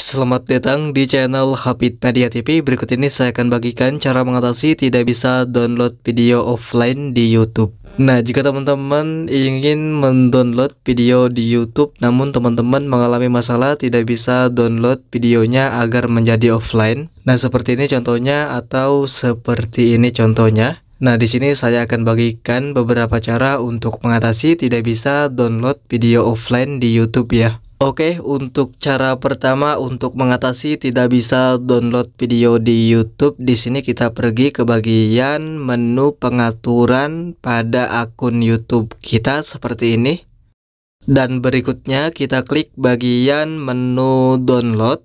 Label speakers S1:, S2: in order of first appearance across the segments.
S1: Selamat datang di channel Habit Media TV. Berikut ini saya akan bagikan cara mengatasi tidak bisa download video offline di YouTube. Nah, jika teman-teman ingin mendownload video di YouTube namun teman-teman mengalami masalah tidak bisa download videonya agar menjadi offline. Nah, seperti ini contohnya atau seperti ini contohnya. Nah, di sini saya akan bagikan beberapa cara untuk mengatasi tidak bisa download video offline di YouTube ya. Oke, untuk cara pertama untuk mengatasi tidak bisa download video di YouTube, di sini kita pergi ke bagian menu pengaturan pada akun YouTube kita seperti ini. Dan berikutnya kita klik bagian menu download.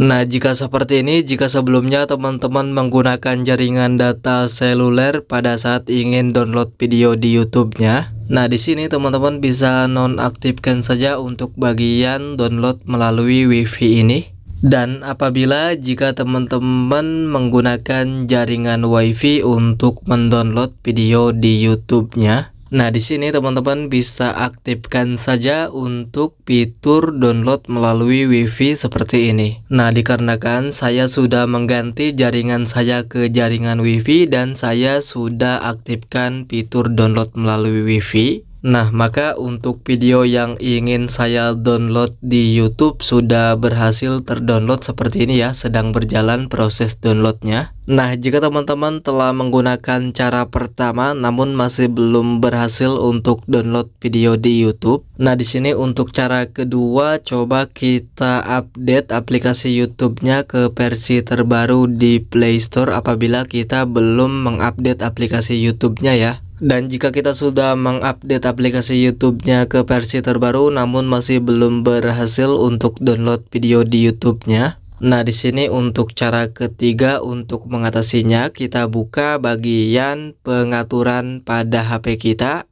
S1: Nah, jika seperti ini, jika sebelumnya teman-teman menggunakan jaringan data seluler pada saat ingin download video di YouTube-nya, Nah, di sini teman-teman bisa nonaktifkan saja untuk bagian download melalui WiFi ini. Dan apabila jika teman-teman menggunakan jaringan WiFi untuk mendownload video di YouTube-nya, Nah, di sini teman-teman bisa aktifkan saja untuk fitur download melalui WiFi seperti ini. Nah, dikarenakan saya sudah mengganti jaringan saya ke jaringan WiFi dan saya sudah aktifkan fitur download melalui WiFi. Nah, maka untuk video yang ingin saya download di YouTube sudah berhasil terdownload seperti ini ya, sedang berjalan proses downloadnya. Nah, jika teman-teman telah menggunakan cara pertama namun masih belum berhasil untuk download video di YouTube. Nah, di sini untuk cara kedua coba kita update aplikasi YouTube-nya ke versi terbaru di Play Store apabila kita belum mengupdate aplikasi YouTube-nya ya. Dan jika kita sudah mengupdate aplikasi YouTube-nya ke versi terbaru namun masih belum berhasil untuk download video di YouTube-nya, nah di sini untuk cara ketiga untuk mengatasinya kita buka bagian pengaturan pada HP kita.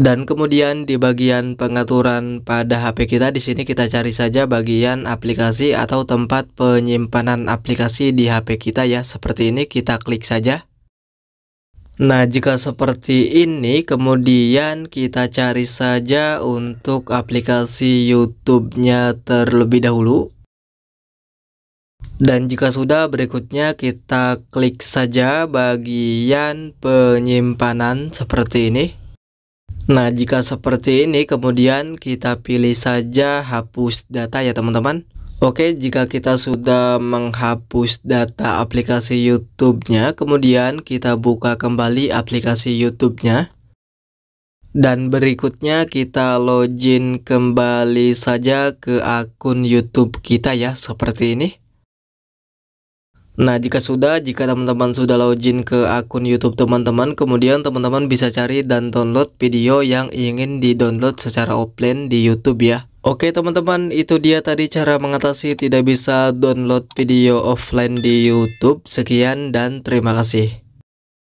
S1: Dan kemudian di bagian pengaturan pada HP kita di sini kita cari saja bagian aplikasi atau tempat penyimpanan aplikasi di HP kita ya. Seperti ini kita klik saja. Nah jika seperti ini kemudian kita cari saja untuk aplikasi YouTube-nya terlebih dahulu dan jika sudah berikutnya kita klik saja bagian penyimpanan seperti ini Nah jika seperti ini kemudian kita pilih saja hapus data ya teman-teman Oke, jika kita sudah menghapus data aplikasi YouTube-nya, kemudian kita buka kembali aplikasi YouTube-nya. Dan berikutnya kita login kembali saja ke akun YouTube kita ya, seperti ini. Nah, jika sudah, jika teman-teman sudah login ke akun YouTube teman-teman, kemudian teman-teman bisa cari dan download video yang ingin di-download secara offline di YouTube ya. Oke teman-teman itu dia tadi cara mengatasi tidak bisa download video offline di YouTube. Sekian dan terima kasih.